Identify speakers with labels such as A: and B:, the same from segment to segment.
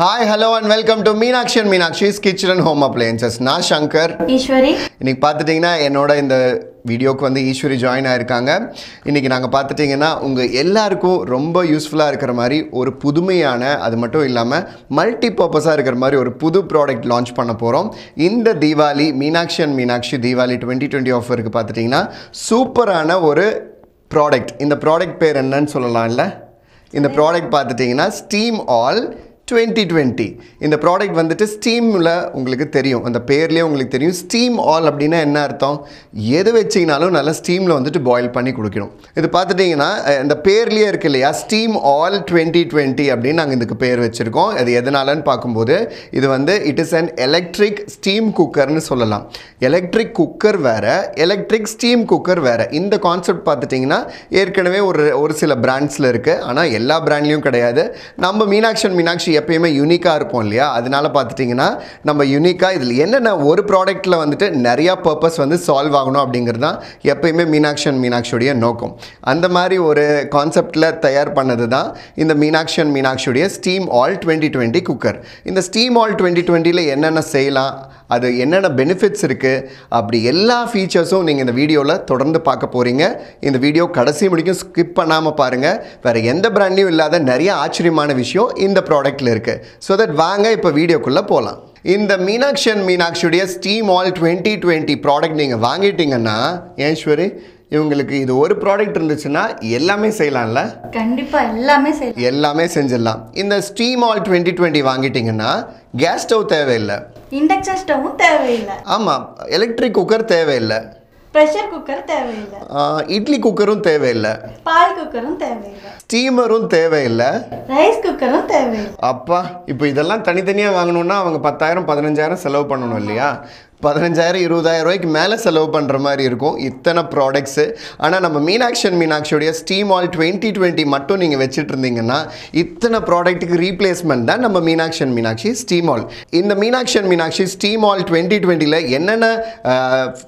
A: hi hello and welcome to Meenakshi and Meenakshi's kitchen and home appliances நான் சங்கர் ஈஸ்வரி இன்னைக்கு பார்த்துட்டிங்கன்னா என்னோட இந்த வீடியோவுக்கு வந்து ஈஸ்வரி ஜாயின் ஆகிருக்காங்க இன்றைக்கி நாங்கள் பார்த்துட்டிங்கன்னா உங்கள் எல்லாருக்கும் ரொம்ப யூஸ்ஃபுல்லாக இருக்கிற மாதிரி ஒரு புதுமையான அது மட்டும் இல்லாமல் மல்டி பர்பஸாக இருக்கிற மாதிரி ஒரு புது ப்ராடக்ட் லான்ச் பண்ண போகிறோம் இந்த Deepavali Meenakshi and Meenakshi Deepavali twenty twenty ஆஃபருக்கு பார்த்துட்டிங்கன்னா சூப்பரான ஒரு ப்ராடக்ட் இந்த ப்ராடக்ட் பேர் என்னன்னு சொல்லலாம் இல்லை இந்த ப்ராடக்ட் பார்த்துட்டிங்கன்னா ஸ்டீம் ஆல் டுவெண்ட்டி டுவெண்ட்டி இந்த ப்ராடக்ட் வந்துட்டு ஸ்டீமில் உங்களுக்கு தெரியும் அந்த பேர்லேயே உங்களுக்கு தெரியும் ஸ்டீம் ஆல் அப்படின்னா என்ன அர்த்தம் எது வச்சிங்கனாலும் நல்லா ஸ்டீமில் வந்துட்டு பாயில் பண்ணி கொடுக்கணும் இது பார்த்துட்டிங்கன்னா இந்த பேர்லேயே இருக்கு இல்லையா ஸ்டீம் ஆல் டுவெண்ட்டி டுவெண்ட்டி அப்படின்னு நாங்கள் இதுக்கு பேர் வச்சுருக்கோம் அது எதனாலன்னு பார்க்கும்போது இது வந்து it is an electric steam குக்கர்னு சொல்லலாம் எலக்ட்ரிக் குக்கர் வேறு எலக்ட்ரிக் ஸ்டீம் குக்கர் வேறு இந்த கான்செப்ட் பார்த்துட்டிங்கன்னா ஏற்கனவே ஒரு ஒரு சில பிராண்ட்ஸில் இருக்குது ஆனால் எல்லா பிராண்ட்லேயும் கிடையாது நம்ம மீனாட்சி மீனாட்சி எப்பயுமே யூனிக்காக இருப்போம் இல்லையா அதனால பார்த்துட்டிங்கன்னா நம்ம யூனிக்காக இதில் என்னென்ன ஒரு ப்ராடக்ட்டில் வந்துட்டு நிறையா பர்பஸ் வந்து சால்வ் ஆகணும் அப்படிங்கிறது தான் எப்பயுமே மீனாட்சி அண்ட் மீனாட்சியுடைய நோக்கம் அந்த மாதிரி ஒரு கான்செப்டில் தயார் பண்ணது தான் இந்த மீனாட்சி அண்ட் மீனாட்சியுடைய steam all twenty twenty cooker இந்த ஸ்டீம் ஆல் டுவெண்ட்டி டுவெண்ட்டியில் என்னென்ன செய்யலாம் அது என்னென்ன பெனிஃபிட்ஸ் இருக்குது அப்படி எல்லா ஃபீச்சர்ஸும் நீங்கள் இந்த வீடியோவில் தொடர்ந்து பார்க்க போகிறீங்க இந்த வீடியோ கடைசி முடிக்கும் ஸ்கிப் பண்ணாமல் பாருங்கள் வேறு எந்த பிராண்டையும் இல்லாத நிறைய ஆச்சரியமான விஷயம் இந்த ப்ராடக்ட்டில் இருக்குது ஸோ தட் வாங்க இப்போ வீடியோக்குள்ளே போகலாம் இந்த மீனாட்சி அண்ட் மீனாட்சியுடைய steam all twenty twenty product நீங்கள் வாங்கிட்டீங்கன்னா ஏஸ்வரி இவங்களுக்கு இது ஒரு ப்ராடக்ட் இருந்துச்சுன்னா எல்லாமே செய்யலாம்ல கண்டிப்பாக எல்லாமே செய்யலாம் எல்லாமே செஞ்சிடலாம் இந்த ஸ்டீம் ஆல் டுவெண்ட்டி டுவெண்ட்டி வாங்கிட்டீங்கன்னா கேஸ் ஸ்டவ் தேவையில்லை இண்டக்ஷன் ஸ்டவ்வும் தேவையில்லை ஆமாம் எலக்ட்ரிக் குக்கர் தேவையில்லை ப்ரெஷர் குக்கர் தேவையில்லை இட்லி குக்கரும் தேவையில்லை பால் குக்கரும் தேவையில்லை ஸ்டீமரும் தேவையில்லை ரைஸ் குக்கரும் தேவையில்லை அப்பா இப்போ இதெல்லாம் தனித்தனியாக வாங்கணும்னா அவங்க பத்தாயிரம் பதினஞ்சாயிரம் செலவு பண்ணணும் இல்லையா பதினஞ்சாயிரம் இருபதாயிரம் ரூபாய்க்கு மேலே செலவு பண்ணுற மாதிரி இருக்கும் இத்தனை ப்ராடக்ட்ஸு ஆனால் நம்ம மீனாட்சன் மீனாட்சியுடைய ஸ்டீம் ஆல் டுவெண்ட்டி டுவெண்ட்டி மட்டும் நீங்கள் வச்சுட்டு இருந்தீங்கன்னா இத்தனை ப்ராடக்ட்டுக்கு ரீப்ளேஸ்மெண்ட் தான் நம்ம மீனாட்சன் மீனாட்சி ஸ்டீம் ஆல் இந்த மீனாட்சன் மீனாட்சி ஸ்டீம் ஆல் டுவெண்ட்டி டுவெண்ட்டியில் என்னென்ன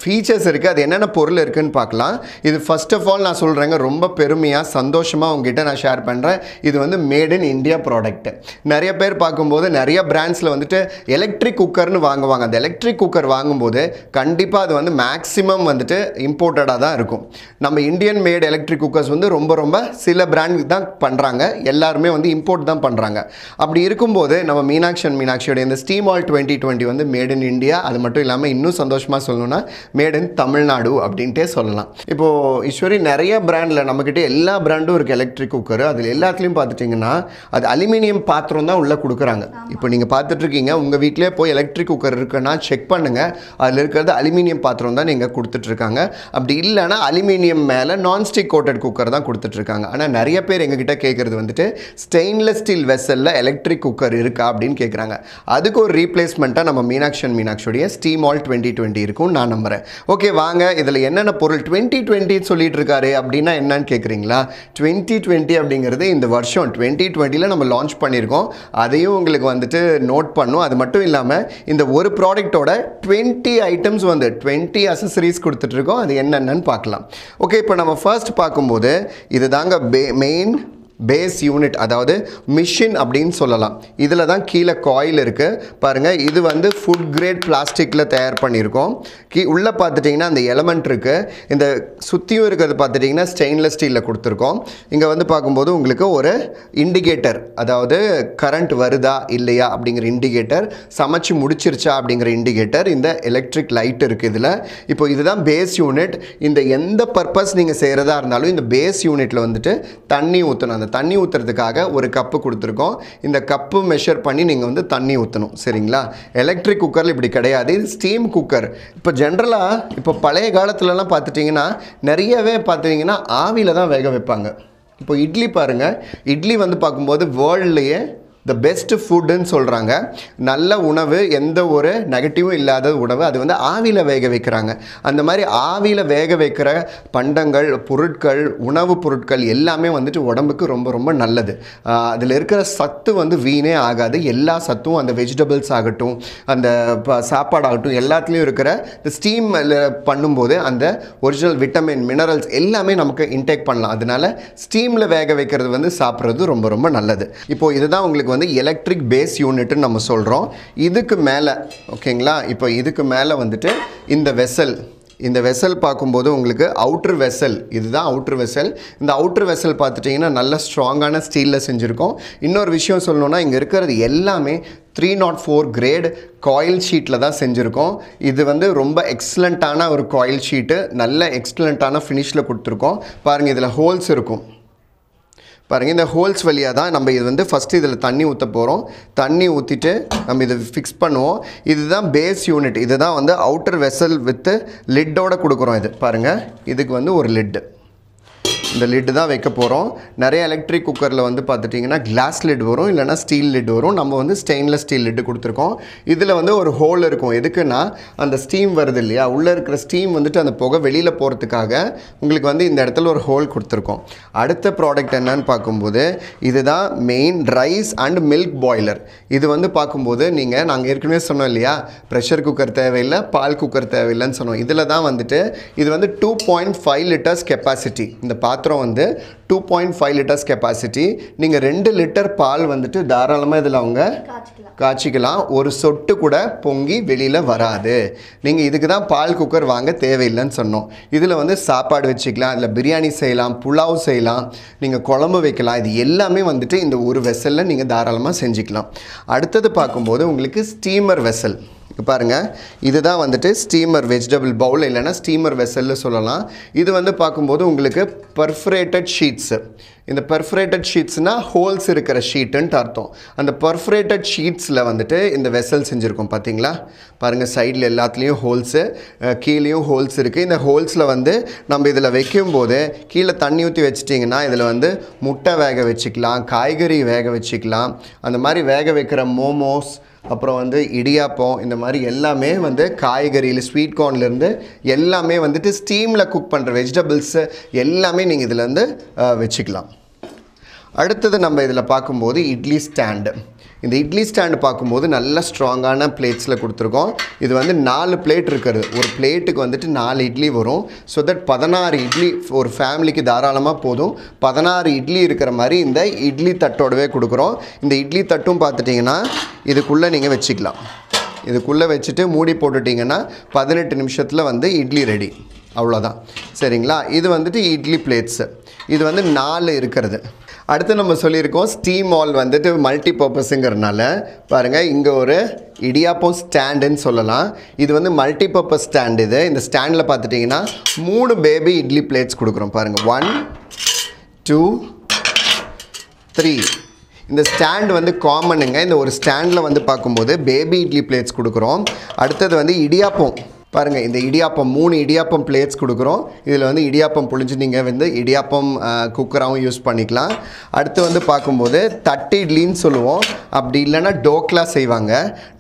A: ஃபீச்சர்ஸ் இருக்குது அது என்னென்ன பொருள் இருக்குதுன்னு பார்க்கலாம் இது ஃபஸ்ட் ஆஃப் ஆல் நான் சொல்கிறேங்க ரொம்ப பெருமையாக சந்தோஷமாக உங்ககிட்ட நான் ஷேர் பண்ணுறேன் இது வந்து மேட் இன் இந்தியா ப்ராடக்ட் நிறைய பேர் பார்க்கும்போது நிறைய பிராண்ட்ஸில் வந்துட்டு எலக்ட்ரிக் குக்கர்னு வாங்குவாங்க அந்த எலக்ட்ரிக் குக்கர் வாங்க வாங்கும்போது கண்டிப்பாக அது வந்து மேக்ஸிமம் வந்துட்டு இம்போர்ட்டடாக தான் இருக்கும் நம்ம இந்தியன் மேட் எலக்ட்ரிக் குக்கர்ஸ் வந்து ரொம்ப ரொம்ப சில பிராண்ட் தான் பண்ணுறாங்க எல்லாருமே வந்து இம்போர்ட் தான் பண்ணுறாங்க அப்படி இருக்கும்போது நம்ம மீனாட்சி அண்ட் மீனாட்சியோடைய இந்த ஸ்டீம் ஆல் டுவெண்ட்டி டுவெண்ட்டி வந்து மேட் இன் இந்தியா அது மட்டும் இல்லாமல் இன்னும் சந்தோஷமாக சொல்லணும்னா மேட் இன் தமிழ்நாடு அப்படின்ட்டே சொல்லலாம் இப்போது ஈஸ்வரி நிறைய பிராண்டில் நம்மக்கிட்ட எல்லா பிராண்டும் இருக்குது எலக்ட்ரிக் குக்கர் அதில் எல்லாத்துலேயும் பார்த்துட்டிங்கன்னா அது அலுமினியம் பாத்திரம் தான் உள்ளே கொடுக்குறாங்க இப்போ நீங்கள் பார்த்துட்ருக்கீங்க உங்கள் வீட்டிலே போய் எலக்ட்ரிக் குக்கர் இருக்குன்னா செக் பண்ணுங்கள் அதில் இருக்கிறது அலுமினியம் பாத்திரம் தான் நீங்கள் கொடுத்துட்ருக்காங்க அப்படி இல்லைனா அலுமினியம் மேலே நான்ஸ்டிக் கோட்டட் குக்கர் தான் கொடுத்துட்ருக்காங்க ஆனால் நிறைய பேர் எங்ககிட்ட கேட்குறது வந்துட்டு ஸ்டெயின்லெஸ் ஸ்டீல் வெசலில் எலக்ட்ரிக் குக்கர் இருக்கா அப்படின்னு கேட்குறாங்க அதுக்கு ஒரு ரீப்ளேஸ்மெண்ட்டாக நம்ம மீனாட்சி அண்ட் மீனாட்சியுடைய ஸ்டீம் ஆல் டுவெண்ட்டி டுவெண்ட்டி இருக்கும் நான் நம்புகிறேன் ஓகே வாங்க இதில் என்னென்ன பொருள் டுவெண்ட்டி டுவெண்ட்டின்னு சொல்லிட்டு இருக்காரு அப்படின்னா என்னன்னு கேட்குறீங்களா டுவெண்ட்டி டுவெண்ட்டி அப்படிங்கிறது இந்த வருஷம் டுவெண்ட்டி டுவெண்ட்டியில் நம்ம லான்ச் பண்ணியிருக்கோம் அதையும் உங்களுக்கு வந்துட்டு நோட் பண்ணும் அது மட்டும் இல்லாமல் இந்த ஒரு ப்ராடக்ட்டோட டுவெண்ட்டி டுவெண்ட்டி ஐட்டம்ஸ் வந்து டுவெண்ட்டி அசசரிஸ் கொடுத்துட்ருக்கோம் அது என்னென்னு பார்க்கலாம் ஓகே இப்போ நம்ம ஃபர்ஸ்ட் பார்க்கும்போது இது தாங்க மெயின் பேஸ் யூனிட் அதாவது மிஷின் அப்படின்னு சொல்லலாம் இதில் தான் கீழே காயில் இருக்குது பாருங்கள் இது வந்து ஃபுட் கிரேட் பிளாஸ்டிக்கில் தயார் பண்ணியிருக்கோம் கீ உள்ளே பார்த்துட்டிங்கன்னா அந்த எலமெண்ட் இருக்குது இந்த சுற்றியும் இருக்கிறது பார்த்துட்டிங்கன்னா ஸ்டெயின்லெஸ் ஸ்டீலில் கொடுத்துருக்கோம் இங்கே வந்து பார்க்கும்போது உங்களுக்கு ஒரு இண்டிகேட்டர் அதாவது கரண்ட் வருதா இல்லையா அப்படிங்கிற இண்டிகேட்டர் சமைச்சு முடிச்சிருச்சா அப்படிங்கிற இண்டிகேட்டர் இந்த எலக்ட்ரிக் லைட் இருக்குது இதில் இப்போ இதுதான் பேஸ் யூனிட் இந்த எந்த பர்பஸ் நீங்கள் செய்கிறதா இருந்தாலும் இந்த பேஸ் யூனிட்டில் வந்துட்டு தண்ணி ஊற்றணும் அந்த தண்ணி ஊற்றுறதுக்காக ஒரு கப்பு கொடுத்துருக்கோம் இந்த கப்பு மெஷர் பண்ணி நீங்கள் வந்து தண்ணி ஊற்றணும் சரிங்களா எலக்ட்ரிக் குக்கரில் இப்படி கிடையாது இது ஸ்டீம் குக்கர் இப்போ ஜென்ரலாக இப்போ பழைய காலத்துலலாம் பார்த்துட்டிங்கன்னா நிறையவே பார்த்துட்டிங்கன்னா ஆவியில் தான் வேக வைப்பாங்க இப்போ இட்லி பாருங்கள் இட்லி வந்து பார்க்கும்போது வேர்ல்ட்லேயே த பெஸ்ட்டு ஃபுட்டுன்னு சொல்கிறாங்க நல்ல உணவு எந்த ஒரு நெகட்டிவும் இல்லாத உணவு அது வந்து ஆவியில் வேக வைக்கிறாங்க அந்த மாதிரி ஆவியில் வேக வைக்கிற பண்டங்கள் பொருட்கள் உணவுப் பொருட்கள் எல்லாமே வந்துட்டு உடம்புக்கு ரொம்ப ரொம்ப நல்லது அதில் இருக்கிற சத்து வந்து வீணே ஆகாது எல்லா சத்தும் அந்த வெஜிடபிள்ஸ் ஆகட்டும் அந்த சாப்பாடு ஆகட்டும் எல்லாத்துலேயும் இருக்கிற இந்த ஸ்டீம் பண்ணும்போது அந்த ஒரிஜினல் விட்டமின் மினரல்ஸ் எல்லாமே நமக்கு இன்டேக் பண்ணலாம் அதனால ஸ்டீமில் வேக வைக்கிறது வந்து சாப்பிட்றது ரொம்ப ரொம்ப நல்லது இப்போது இதுதான் உங்களுக்கு வந்து எலக்ட்ரிக் பேஸ் யூனிட்டுன்னு நம்ம சொல்கிறோம் இதுக்கு மேலே ஓகேங்களா இப்போ இதுக்கு மேலே வந்துட்டு இந்த வெசல் இந்த வெசல் பார்க்கும்போது உங்களுக்கு அவுட்ரு வெசல் இதுதான் அவுட்ரு வெசல் இந்த அவுட்ரு வெசல் பார்த்துட்டிங்கன்னா நல்ல ஸ்ட்ராங்கான ஸ்டீலில் செஞ்சுருக்கோம் இன்னொரு விஷயம் சொல்லணுன்னா இங்கே இருக்கிறது எல்லாமே three naught four grade coil ஷீட்டில் தான் செஞ்சுருக்கோம் இது வந்து ரொம்ப எக்ஸலண்ட்டான ஒரு காயில் ஷீட்டு நல்ல எக்ஸலண்ட்டான ஃபினிஷில் கொடுத்துருக்கோம் பாருங்கள் இதில் ஹோல்ஸ் இருக்கும் பாருங்கள் இந்த ஹோல்ஸ் வழியாக தான் நம்ம இது வந்து ஃபஸ்ட்டு இதில் தண்ணி ஊற்ற போகிறோம் தண்ணி ஊற்றிட்டு நம்ம இதை ஃபிக்ஸ் பண்ணுவோம் இதுதான் பேஸ் யூனிட் இதுதான் வந்து அவுட்டர் வெசல் வித்து லிட்டோட கொடுக்குறோம் இது பாருங்கள் இதுக்கு வந்து ஒரு லிட்டு இந்த லிட் தான் வைக்க போகிறோம் நிறைய எலக்ட்ரிக் குக்கரில் வந்து பார்த்துட்டிங்கன்னா கிளாஸ் லிட் வரும் இல்லைனா ஸ்டீல் லிட் வரும் நம்ம வந்து ஸ்டெயின்லெஸ் ஸ்டீல் லிட்டு கொடுத்துருக்கோம் இதில் வந்து ஒரு ஹோல் இருக்கும் எதுக்குன்னா அந்த ஸ்டீம் வருது இல்லையா உள்ளே இருக்கிற ஸ்டீம் வந்துட்டு அந்த புகை வெளியில் போகிறதுக்காக உங்களுக்கு வந்து இந்த இடத்துல ஒரு ஹோல் கொடுத்துருக்கோம் அடுத்த ப்ராடக்ட் என்னன்னு பார்க்கும்போது இதுதான் main rice and milk boiler இது வந்து பார்க்கும்போது நீங்கள் நாங்கள் ஏற்கனவே சொன்னோம் இல்லையா ப்ரெஷர் குக்கர் தேவையில்லை பால் குக்கர் தேவையில்லைன்னு சொன்னோம் இதில் தான் வந்துட்டு இது வந்து two point five litres capacity இந்த பாத் பாத்திரம் வந்து two point five litres capacity நீங்கள் ரெண்டு லிட்டர் பால் வந்துட்டு தாராளமாக இதில் அவங்க காய்ச்சிக்கலாம் ஒரு சொட்டு கூட பொங்கி வெளியில் வராது நீங்கள் இதுக்கு தான் பால் குக்கர் வாங்க தேவையில்லைன்னு சொன்னோம் இதில் வந்து சாப்பாடு வச்சுக்கலாம் இதில் பிரியாணி செய்யலாம் புலாவ் செய்யலாம் நீங்கள் குழம்பு வைக்கலாம் இது எல்லாமே வந்துட்டு இந்த ஒரு வெசலில் நீங்கள் தாராளமாக செஞ்சுக்கலாம் அடுத்தது பார்க்கும்போது உங்களுக்கு ஸ்டீமர் வெசல் பாருங்கள் இதுதான் வந்துட்டு ஸ்டீமர் வெஜிடபிள் பவுல் இல்லைன்னா ஸ்டீமர் வெசல்னு சொல்லலாம் இது வந்து பார்க்கும்போது உங்களுக்கு பர்ஃபரேட்டட் ஷீட்ஸு இந்த பர்ஃபரேட்டட் ஷீட்ஸ்னால் ஹோல்ஸ் இருக்கிற ஷீட்டுன்ட்டு அர்த்தம் அந்த பர்ஃபரேட்டட் ஷீட்ஸில் வந்துட்டு இந்த வெசல் செஞ்சுருக்கோம் பார்த்தீங்களா பாருங்கள் சைடில் எல்லாத்துலேயும் ஹோல்ஸு கீழேயும் ஹோல்ஸ் இருக்குது இந்த ஹோல்ஸில் வந்து நம்ம இதில் வைக்கும்போது கீழே தண்ணி ஊற்றி வச்சிட்டிங்கன்னா இதில் வந்து முட்டை வேக வச்சுக்கலாம் காய்கறி வேக வச்சுக்கலாம் அந்த மாதிரி வேக வைக்கிற மோமோஸ் அப்புறம் வந்து இடியாப்பம் இந்த மாதிரி எல்லாமே வந்து காய்கறியில் ஸ்வீட் கார்ன்லேருந்து எல்லாமே வந்துட்டு ஸ்டீமில் குக் பண்ணுற வெஜிடபிள்ஸு எல்லாமே நீங்கள் இதில் வந்து வச்சுக்கலாம் அடுத்தது நம்ம இதில் பார்க்கும்போது இட்லி ஸ்டாண்டு இந்த இட்லி ஸ்டாண்டு பார்க்கும்போது நல்ல ஸ்ட்ராங்கான பிளேட்ஸில் கொடுத்துருக்கோம் இது வந்து நாலு பிளேட் இருக்கிறது ஒரு பிளேட்டுக்கு வந்துட்டு நாலு இட்லி வரும் ஸோ தட் பதினாறு இட்லி ஒரு ஃபேமிலிக்கு தாராளமாக போதும் பதினாறு இட்லி இருக்கிற மாதிரி இந்த இட்லி தட்டோடவே கொடுக்குறோம் இந்த இட்லி தட்டும் பார்த்துட்டிங்கன்னா இதுக்குள்ளே நீங்கள் வச்சுக்கலாம் இதுக்குள்ளே வச்சுட்டு மூடி போட்டுட்டிங்கன்னா பதினெட்டு நிமிஷத்தில் வந்து இட்லி ரெடி அவ்வளோதான் சரிங்களா இது வந்துட்டு இட்லி பிளேட்ஸு இது வந்து நாலு இருக்கிறது அடுத்து நம்ம சொல்லியிருக்கோம் ஸ்டீம் ஆல் வந்துட்டு மல்டி பர்பஸுங்கிறதுனால பாருங்கள் இங்கே ஒரு இடியாப்பம் ஸ்டாண்டுன்னு சொல்லலாம் இது வந்து மல்டி பர்பஸ் ஸ்டாண்ட் இது இந்த ஸ்டாண்டில் பார்த்துட்டிங்கன்னா மூணு பேபி இட்லி பிளேட்ஸ் கொடுக்குறோம் பாருங்கள் ஒன் டூ த்ரீ இந்த ஸ்டாண்ட் வந்து காமனுங்க இந்த ஒரு ஸ்டாண்டில் வந்து பார்க்கும்போது பேபி இட்லி பிளேட்ஸ் கொடுக்குறோம் அடுத்தது வந்து இடியாப்பம் பாருங்கள் இந்த இடியாப்பம் மூணு இடியாப்பம் பிளேட்ஸ் கொடுக்குறோம் இதில் வந்து இடியாப்பம் புழிஞ்சு நீங்கள் வந்து இடியாப்பம் குக்கராகவும் யூஸ் பண்ணிக்கலாம் அடுத்து வந்து பார்க்கும்போது தட்டு இட்லின்னு சொல்லுவோம் அப்படி இல்லைன்னா டோக்லா செய்வாங்க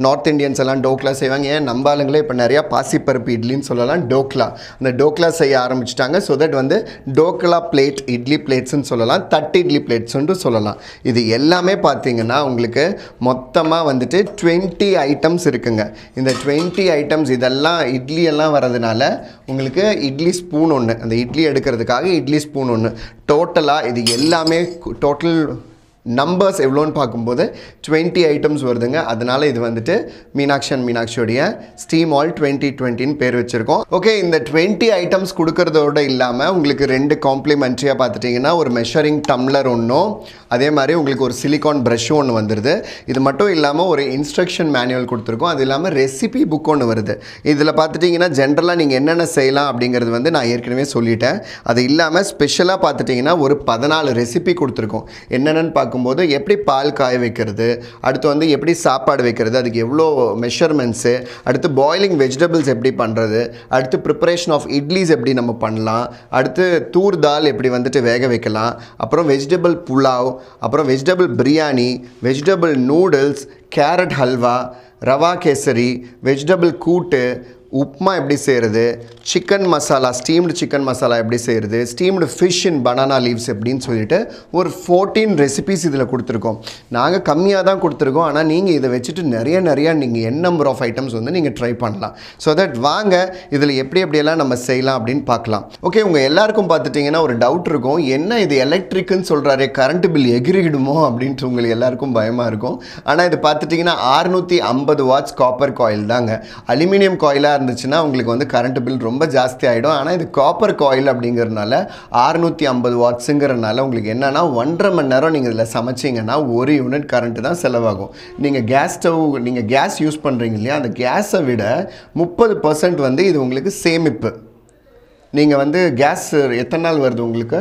A: நார்த் இண்டியன்ஸ் எல்லாம் டோக்லா செய்வாங்க ஏன் நம்ம ஆளுங்களே இப்போ நிறையா பாசிப்பருப்பு இட்லின்னு சொல்லலாம் டோக்லா அந்த டோக்லா செய்ய ஆரம்பிச்சிட்டாங்க ஸோ தட் வந்து டோக்லா பிளேட் இட்லி பிளேட்ஸ்னு சொல்லலாம் தட்டு இட்லி பிளேட்ஸ்ன்ட்டு சொல்லலாம் இது எல்லாமே பார்த்தீங்கன்னா உங்களுக்கு மொத்தமாக வந்துட்டு ட்வெண்ட்டி ஐட்டம்ஸ் இருக்குங்க இந்த ட்வெண்ட்டி ஐட்டம்ஸ் இதெல்லாம் இட்லி எல்லாம் வரதுனால உங்களுக்கு இட்லி ஸ்பூன் ஒன்று அந்த இட்லி எடுக்கிறதுக்காக இட்லி ஸ்பூன் ஒன்று டோட்டலாக இது எல்லாமே டோட்டல் நம்பர்ஸ் எவ்வளோன்னு பார்க்கும்போது டுவெண்ட்டி ஐட்டம்ஸ் வருதுங்க அதனால் இது வந்துட்டு மீனாட்சி அண்ட் மீனாட்சியோடைய ஸ்டீம் ஆல் டுவெண்ட்டி டுவெண்ட்டின்னு பேர் வச்சுருக்கோம் ஓகே இந்த டுவெண்ட்டி ஐட்டம்ஸ் கொடுக்குறதோட இல்லாமல் உங்களுக்கு ரெண்டு காம்ப்ளிமெண்ட்ரியாக பார்த்துட்டிங்கன்னா ஒரு மெஷரிங் டம்ளர் ஒன்றும் அதே மாதிரி உங்களுக்கு ஒரு சிலிகான் ப்ரஷ்ஷும் ஒன்று வந்துடுது இது மட்டும் இல்லாமல் ஒரு இன்ஸ்ட்ரக்ஷன் மேனுவல் கொடுத்துருக்கோம் அது இல்லாமல் ரெசிபி புக் ஒன்று வருது இதில் பார்த்துட்டிங்கன்னா ஜென்ரலாக நீங்கள் என்னென்ன செய்யலாம் அப்படிங்கிறது வந்து நான் ஏற்கனவே சொல்லிட்டேன் அது இல்லாமல் ஸ்பெஷலாக பார்த்துட்டிங்கன்னா ஒரு பதினாலு ரெசிபி கொடுத்துருக்கோம் என்னென்னு பார்க்க பார்க்கும்போது எப்படி பால் காய வைக்கிறது அடுத்து வந்து எப்படி சாப்பாடு வைக்கிறது அதுக்கு எவ்வளோ மெஷர்மெண்ட்ஸு அடுத்து பாய்லிங் வெஜிடபிள்ஸ் எப்படி பண்ணுறது அடுத்து ப்ரிப்பரேஷன் ஆஃப் இட்லிஸ் எப்படி நம்ம பண்ணலாம் அடுத்து தூர் தால் எப்படி வந்துட்டு வேக வைக்கலாம் அப்புறம் வெஜிடபிள் புலாவ் அப்புறம் vegetable biryani vegetable noodles carrot halwa rava kesari vegetable kootu upma எப்படி செய்கிறது chicken masala steamed chicken masala எப்படி செய்கிறது steamed fish in banana leaves எப்படின்னு சொல்லிட்டு ஒரு ஃபோர்டீன் ரெசிபீஸ் இதில் கொடுத்துருக்கோம் நாங்கள் கம்மியாக தான் கொடுத்துருக்கோம் ஆனால் நீங்கள் இதை வச்சுட்டு நிறைய நிறையா நீங்கள் என் நம்பர் ஆஃப் ஐட்டம்ஸ் வந்து நீங்கள் ட்ரை பண்ணலாம் ஸோ தட் வாங்க இதில் எப்படி எப்படியெல்லாம் நம்ம செய்யலாம் அப்படின்னு பார்க்கலாம் ஓகே உங்கள் எல்லாருக்கும் பார்த்துட்டிங்கன்னா ஒரு டவுட் இருக்கும் என்ன இது எலக்ட்ரிக்குன்னு சொல்கிறாரே கரண்ட் பில் எகிரிடுமோ அப்படின்ட்டு உங்களுக்கு எல்லாருக்கும் பயமாக இருக்கும் ஆனால் இது பார்த்துட்டிங்கன்னா அறுநூற்றி ஐம்பது வாட்ஸ் காப்பர் காயில் தாங்க அலுமினியம் காயிலாக இருந்துச்சுன்னா உங்களுக்கு வந்து கரண்ட் பில் ரொம்ப ஜாஸ்தி ஆகிடும் ஆனால் இது காப்பர் காயில் அப்படிங்கிறதுனால அறுநூற்றி ஐம்பது வாட்ஸுங்கிறனால உங்களுக்கு என்னென்னா ஒன்றரை மணி நேரம் நீங்கள் இதில் சமைச்சிங்கன்னா ஒரு யூனிட் கரண்ட்டு தான் செலவாகும் நீங்கள் கேஸ் ஸ்டவ் நீங்கள் கேஸ் யூஸ் பண்ணுறீங்க இல்லையா அந்த கேஸை விட முப்பது பர்சன்ட் வந்து இது உங்களுக்கு சேமிப்பு நீங்கள் வந்து கேஸ் எத்தனை நாள் வருது உங்களுக்கு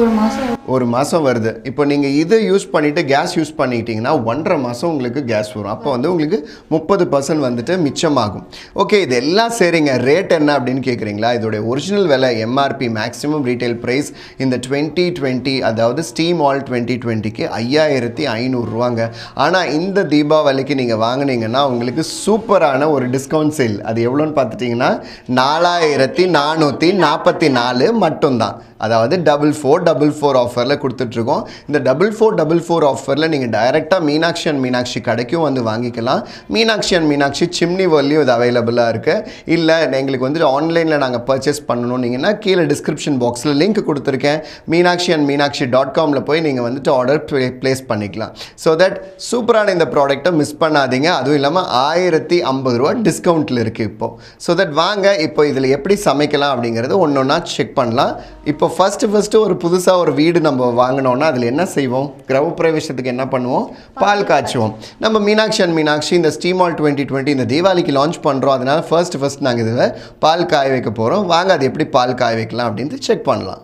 A: ஒரு மாதம் ஒரு மாதம் வருது இப்போ நீங்கள் இதை யூஸ் பண்ணிவிட்டு கேஸ் யூஸ் பண்ணிக்கிட்டிங்கன்னா ஒன்றரை மாதம் உங்களுக்கு கேஸ் வரும் அப்போ வந்து உங்களுக்கு முப்பது பர்சன்ட் வந்துட்டு மிச்சமாகும் ஓகே இது எல்லாம் சரிங்க ரேட் என்ன அப்படின்னு கேட்குறீங்களா இதோடைய ஒரிஜினல் விலை எம்ஆர்பி மேக்ஸிமம் ரீட்டைல் ப்ரைஸ் இந்த டுவெண்ட்டி டுவெண்ட்டி அதாவது ஸ்டீம் ஆல் டுவெண்ட்டி டுவெண்ட்டிக்கு ஐயாயிரத்தி ஐநூறுரூவாங்க ஆனால் இந்த தீபாவளிக்கு நீங்கள் வாங்கினீங்கன்னா உங்களுக்கு சூப்பரான ஒரு டிஸ்கவுண்ட் சேல் அது எவ்வளோன்னு பார்த்துட்டிங்கன்னா நாலாயிரத்தி நானூற்றி நாற்பத்தி நாலு மட்டும்தான் அதாவது double four double four off ஆஃபரில் கொடுத்துட்ருக்கோம் இந்த டபுள் ஃபோர் டபுள் ஃபோர் ஆஃபரில் நீங்கள் டைரெக்டாக மீனாட்சி அண்ட் மீனாட்சி கடைக்கும் வந்து வாங்கிக்கலாம் மீனாட்சி அண்ட் மீனாட்சி சிம்னி வேர்லையும் இது அவைலபிளாக இருக்குது இல்லை எங்களுக்கு வந்து ஆன்லைனில் நாங்கள் பர்ச்சேஸ் பண்ணணும்னிங்கன்னா கீழே டிஸ்கிரிப்ஷன் பாக்ஸில் லிங்க் கொடுத்துருக்கேன் மீனாட்சி அண்ட் மீனாட்சி டாட் காமில் போய் நீங்கள் வந்துட்டு ஆர்டர் ப்ளேஸ் பண்ணிக்கலாம் ஸோ தட் சூப்பரான இந்த ப்ராடக்ட்டை மிஸ் பண்ணாதீங்க அதுவும் இல்லாமல் ஆயிரத்தி ஐம்பது ரூபா டிஸ்கவுண்ட்டில் இருக்குது இப்போது ஸோ தட் வாங்க இப்போ இதில் எப்படி சமைக்கலாம் அப்படிங்கிறது ஒன்று ஒன்றா செக் பண்ணலாம் இப்போ ஃபஸ்ட்டு ஃபஸ்ட்டு ஒரு புதுசாக ஒரு வீடு நம்ம வாங்கினோன்னா அதில் என்ன செய்வோம் கிரவ பிரவேசத்துக்கு என்ன பண்ணுவோம் பால் காய்ச்சுவோம் நம்ம மீனாட்சி அண்ட் மீனாட்சி இந்த ஸ்டீமால் டுவெண்ட்டி டுவெண்ட்டி இந்த தீபாவளிக்கு லான்ச் பண்ணுறோம் அதனால் ஃபர்ஸ்ட் ஃபர்ஸ்ட் நாங்கள் இதில் பால் காய வைக்க போகிறோம் வாங்க அது எப்படி பால் காய வைக்கலாம் அப்படின்ட்டு செக் பண்ணலாம்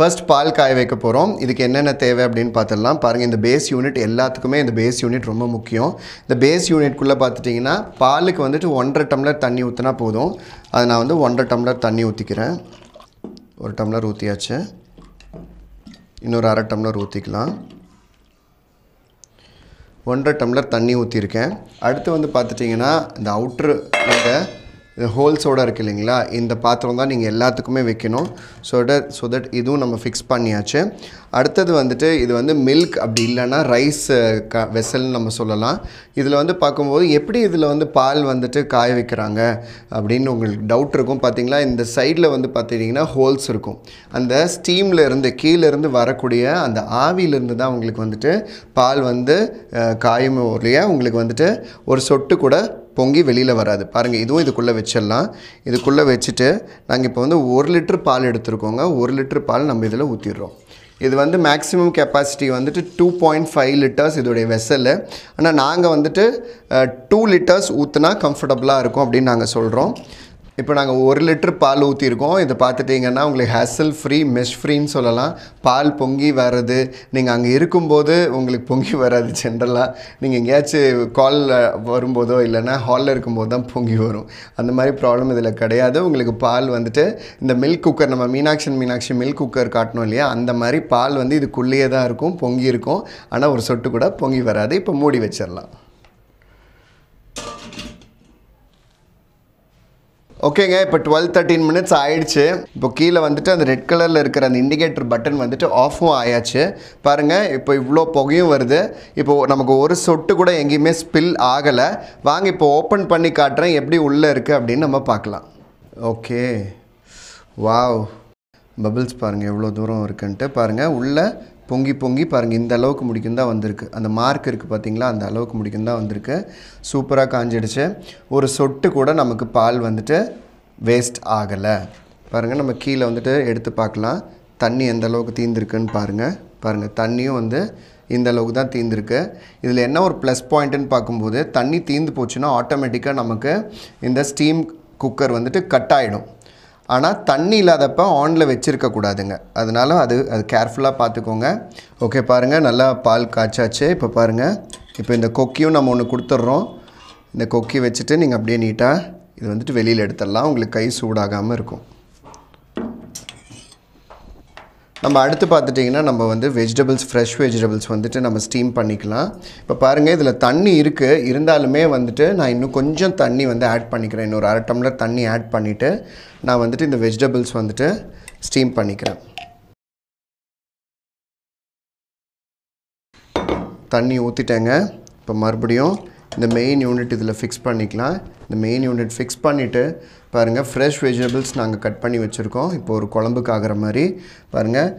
A: ஃபர்ஸ்ட் பால் காய வைக்க போகிறோம் இதுக்கு என்னென்ன தேவை அப்படின்னு பார்த்துடலாம் பாருங்கள் இந்த பேஸ் யூனிட் எல்லாத்துக்குமே இந்த பேஸ் யூனிட் ரொம்ப முக்கியம் இந்த பேஸ் யூனிட்குள்ளே பார்த்துட்டிங்கன்னா பாலுக்கு வந்துட்டு ஒன்றரை டம்ளர் தண்ணி ஊற்றினா போதும் அதை நான் வந்து ஒன்றரை டம்ளர் தண்ணி ஊற்றிக்கிறேன் ஒரு டம்ளர் ஊற்றியாச்சு இன்னொரு அரை டம்ளர் ஊற்றிக்கலாம் ஒன்றரை டம்ளர் தண்ணி ஊற்றிருக்கேன் அடுத்து வந்து பார்த்துட்டிங்கன்னா இந்த அவுட்ரு இந்த இந்த ஹோல்ஸோடு இருக்குது இல்லைங்களா இந்த பாத்திரம் தான் நீங்கள் எல்லாத்துக்குமே வைக்கணும் ஸோ தட் ஸோ தட் இதுவும் நம்ம ஃபிக்ஸ் பண்ணியாச்சு அடுத்தது வந்துட்டு இது வந்து மில்க் அப்படி இல்லைன்னா ரைஸ் க வெசல்னு நம்ம சொல்லலாம் இதில் வந்து பார்க்கும்போது எப்படி இதில் வந்து பால் வந்துட்டு காய வைக்கிறாங்க அப்படின்னு உங்களுக்கு டவுட் இருக்கும் பார்த்திங்களா இந்த சைடில் வந்து பார்த்துட்டிங்கன்னா ஹோல்ஸ் இருக்கும் அந்த ஸ்டீமில் இருந்து கீழேருந்து வரக்கூடிய அந்த ஆவியிலேருந்து தான் உங்களுக்கு வந்துட்டு பால் வந்து காயும் ஒழிய உங்களுக்கு வந்துட்டு ஒரு சொட்டு கூட பொங்கி வெளியில் வராது பாருங்கள் இதுவும் இதுக்குள்ளே வச்சிடலாம் இதுக்குள்ளே வச்சுட்டு நாங்கள் இப்போ வந்து ஒரு லிட்ரு பால் எடுத்துருக்கோங்க ஒரு லிட்ரு பால் நம்ம இதில் ஊற்றிடுறோம் இது வந்து மேக்ஸிமம் கெப்பாசிட்டி வந்துட்டு டூ பாயிண்ட் ஃபைவ் லிட்டர்ஸ் இதோடைய வெசலு ஆனால் நாங்கள் வந்துட்டு டூ லிட்டர்ஸ் ஊற்றுனா கம்ஃபர்டபுளாக இருக்கும் அப்படின்னு நாங்கள் சொல்கிறோம் இப்போ நாங்கள் ஒரு லிட்டர் பால் ஊற்றிருக்கோம் இதை பார்த்துட்டிங்கன்னா உங்களுக்கு ஹேசல் ஃப்ரீ மெஷ் ஃப்ரீன்னு சொல்லலாம் பால் பொங்கி வர்றது நீங்கள் அங்கே இருக்கும்போது உங்களுக்கு பொங்கி வராது ஜென்ரலாக நீங்கள் எங்கேயாச்சும் காலில் வரும்போதோ இல்லைன்னா ஹாலில் இருக்கும்போது தான் பொங்கி வரும் அந்த மாதிரி ப்ராப்ளம் இதில் கிடையாது உங்களுக்கு பால் வந்துட்டு இந்த மில்க் குக்கர் நம்ம மீனாட்சி மீனாட்சி மில்க் குக்கர் காட்டணும் இல்லையா அந்த மாதிரி பால் வந்து இதுக்குள்ளேயே தான் இருக்கும் பொங்கி இருக்கும் ஆனால் ஒரு சொட்டு கூட பொங்கி வராது இப்போ மூடி வச்சிடலாம் ஓகேங்க இப்போ டுவெல் தேர்ட்டின் மினிட்ஸ் ஆயிடுச்சு இப்போ கீழே வந்துட்டு அந்த ரெட் கலரில் இருக்கிற அந்த இண்டிகேட்டர் பட்டன் வந்துட்டு ஆஃபும் ஆயாச்சு பாருங்கள் இப்போ இவ்வளோ புகையும் வருது இப்போ நமக்கு ஒரு சொட்டு கூட எங்கேயுமே ஸ்பில் ஆகலை வாங்க இப்போ ஓப்பன் பண்ணி காட்டுறேன் எப்படி உள்ளே இருக்குது அப்படின்னு நம்ம பார்க்கலாம் ஓகே வாவ் பபிள்ஸ் பாருங்கள் எவ்வளோ தூரம் இருக்குன்ட்டு பாருங்கள் உள்ளே பொங்கி பொங்கி பாருங்கள் இந்த அளவுக்கு முடிக்கும் தான் வந்திருக்கு அந்த மார்க் இருக்குது பார்த்திங்களா அந்த அளவுக்கு முடிக்கும் தான் வந்திருக்கு சூப்பராக காஞ்சிடுச்சு ஒரு சொட்டு கூட நமக்கு பால் வந்துட்டு வேஸ்ட் ஆகலை பாருங்கள் நம்ம கீழே வந்துட்டு எடுத்து பார்க்கலாம் தண்ணி எந்த அளவுக்கு தீந்திருக்குன்னு பாருங்கள் பாருங்கள் தண்ணியும் வந்து இந்த அளவுக்கு தான் தீந்திருக்கு இதில் என்ன ஒரு ப்ளஸ் பாயிண்ட்டுன்னு பார்க்கும்போது தண்ணி தீந்து போச்சுன்னா ஆட்டோமேட்டிக்காக நமக்கு இந்த ஸ்டீம் குக்கர் வந்துட்டு கட் ஆகிடும் ஆனால் தண்ணி இல்லாதப்ப ஆனில் வச்சுருக்கக்கூடாதுங்க அதனால அது அது கேர்ஃபுல்லாக பார்த்துக்கோங்க ஓகே பாருங்கள் நல்லா பால் காய்ச்சாச்சு இப்போ பாருங்கள் இப்போ இந்த கொக்கியும் நம்ம ஒன்று கொடுத்துட்றோம் இந்த கொக்கி வச்சுட்டு நீங்கள் அப்படியே நீட்டாக இது வந்துட்டு வெளியில் எடுத்துடலாம் உங்களுக்கு கை சூடாகாமல் இருக்கும் நம்ம அடுத்து பார்த்துட்டிங்கன்னா நம்ம வந்து வெஜிடபிள்ஸ் ஃப்ரெஷ் வெஜிடபிள்ஸ் வந்துட்டு நம்ம ஸ்டீம் பண்ணிக்கலாம் இப்போ பாருங்கள் இதில் தண்ணி இருக்குது இருந்தாலுமே வந்துட்டு நான் இன்னும் கொஞ்சம் தண்ணி வந்து ஆட் பண்ணிக்கிறேன் இன்னொரு அரை டம்ளர் தண்ணி ஆட் பண்ணிவிட்டு நான் வந்துட்டு இந்த வெஜிடபிள்ஸ் வந்துட்டு ஸ்டீம் பண்ணிக்கிறேன் தண்ணி ஊற்றிட்டேங்க இப்போ மறுபடியும் இந்த மெயின் யூனிட் இதில் ஃபிக்ஸ் பண்ணிக்கலாம் இந்த மெயின் யூனிட் ஃபிக்ஸ் பண்ணிவிட்டு பாருங்கள் ஃப்ரெஷ் வெஜிடபிள்ஸ் நாங்கள் கட் பண்ணி வச்சுருக்கோம் இப்போ ஒரு குழம்புக்கு ஆகிற மாதிரி பாருங்கள்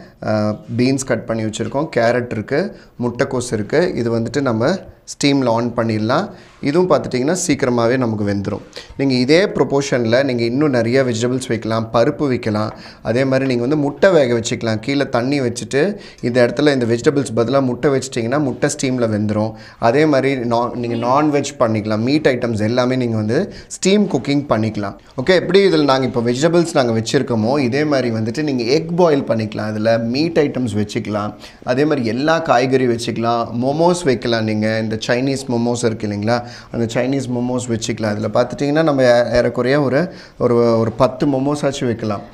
A: பீன்ஸ் கட் பண்ணி வச்சுருக்கோம் கேரட் இருக்குது முட்டைக்கோஸ் இருக்குது இது வந்துட்டு நம்ம ஸ்டீமில் ஆன் பண்ணிடலாம் இதுவும் பார்த்துட்டிங்கன்னா சீக்கிரமாகவே நமக்கு வெந்துடும் நீங்கள் இதே ப்ரொபோஷனில் நீங்கள் இன்னும் நிறைய வெஜிடபிள்ஸ் வைக்கலாம் பருப்பு வைக்கலாம் அதே மாதிரி நீங்கள் வந்து முட்டை வேக வச்சுக்கலாம் கீழே தண்ணி வச்சுட்டு இந்த இடத்துல இந்த வெஜிடபிள்ஸ் பதிலாக முட்டை வச்சிட்டிங்கன்னா முட்டை ஸ்டீமில் வெந்துடும் அதே மாதிரி நான் நீங்கள் நான்வெஜ் பண்ணிக்கலாம் மீட் ஐட்டம்ஸ் எல்லாமே நீங்கள் வந்து ஸ்டீம் குக்கிங் பண்ணிக்கலாம் ஓகே எப்படி இதில் நாங்கள் இப்போ வெஜிடபிள்ஸ் நாங்கள் வச்சுருக்கோமோ இதே மாதிரி வந்துட்டு நீங்கள் எக் பாயில் பண்ணி பண்ணிக்கலாம் இதில் மீட் ஐட்டம்ஸ் வச்சுக்கலாம் அதே மாதிரி எல்லா காய்கறி வச்சுக்கலாம் மொமோஸ் வைக்கலாம் நீங்கள் இந்த சைனீஸ் மொமோஸ் இருக்குது இல்லைங்களா அந்த சைனீஸ் மொமோஸ் வச்சுக்கலாம் இதில் பார்த்துட்டிங்கன்னா நம்ம ஏறக்குறைய ஒரு ஒரு ஒரு பத்து மொமோஸ் ஆச்சு வைக்கலாம்